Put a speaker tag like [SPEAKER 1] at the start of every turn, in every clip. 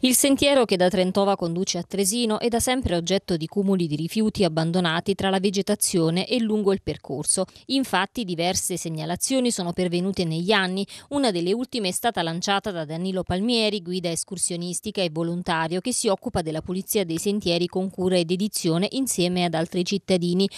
[SPEAKER 1] Il sentiero che da Trentova conduce a Tresino è da sempre oggetto di cumuli di rifiuti abbandonati tra la vegetazione e lungo il percorso. Infatti diverse segnalazioni sono pervenute negli anni, una delle ultime è stata lanciata da Danilo Palmieri, guida escursionistica e volontario che si occupa della pulizia dei sentieri con cura ed edizione insieme ad altri cittadini.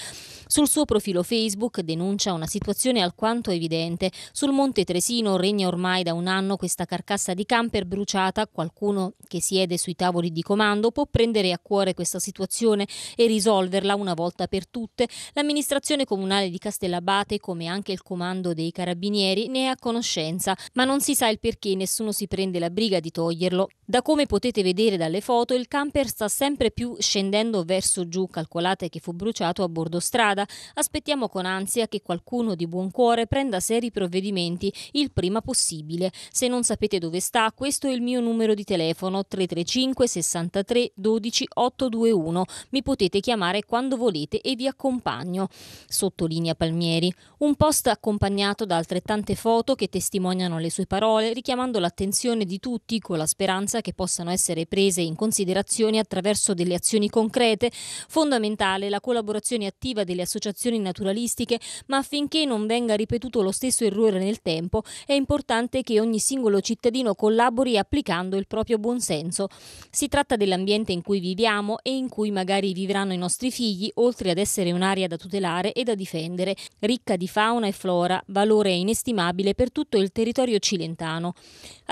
[SPEAKER 1] Sul suo profilo Facebook denuncia una situazione alquanto evidente. Sul Monte Tresino regna ormai da un anno questa carcassa di camper bruciata, qualcuno che siede sui tavoli di comando, può prendere a cuore questa situazione e risolverla una volta per tutte. L'amministrazione comunale di Castellabate, come anche il comando dei carabinieri, ne è a conoscenza, ma non si sa il perché nessuno si prende la briga di toglierlo. Da come potete vedere dalle foto, il camper sta sempre più scendendo verso giù, calcolate che fu bruciato a bordo strada. Aspettiamo con ansia che qualcuno di buon cuore prenda seri provvedimenti il prima possibile. Se non sapete dove sta, questo è il mio numero di telefono telefono 335 63 12 821. Mi potete chiamare quando volete e vi accompagno, sottolinea Palmieri. Un post accompagnato da altrettante foto che testimoniano le sue parole, richiamando l'attenzione di tutti con la speranza che possano essere prese in considerazione attraverso delle azioni concrete. Fondamentale la collaborazione attiva delle associazioni naturalistiche, ma affinché non venga ripetuto lo stesso errore nel tempo, è importante che ogni singolo cittadino collabori applicando il proprio buon buonsenso. Si tratta dell'ambiente in cui viviamo e in cui magari vivranno i nostri figli, oltre ad essere un'area da tutelare e da difendere, ricca di fauna e flora, valore inestimabile per tutto il territorio cilentano.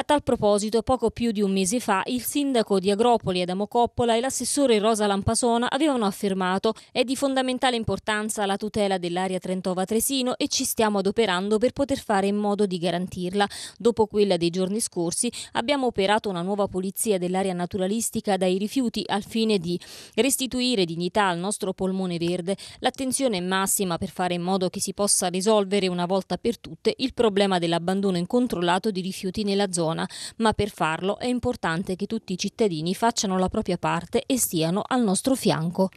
[SPEAKER 1] A tal proposito, poco più di un mese fa, il sindaco di Agropoli Adamo Coppola e l'assessore Rosa Lampasona avevano affermato è di fondamentale importanza la tutela dell'area Trentova Tresino e ci stiamo adoperando per poter fare in modo di garantirla. Dopo quella dei giorni scorsi abbiamo operato una nuova pulizia dell'area naturalistica dai rifiuti al fine di restituire dignità al nostro polmone verde. L'attenzione è massima per fare in modo che si possa risolvere una volta per tutte il problema dell'abbandono incontrollato di rifiuti nella zona persona, ma per farlo è importante che tutti i cittadini facciano la propria parte e siano al nostro fianco.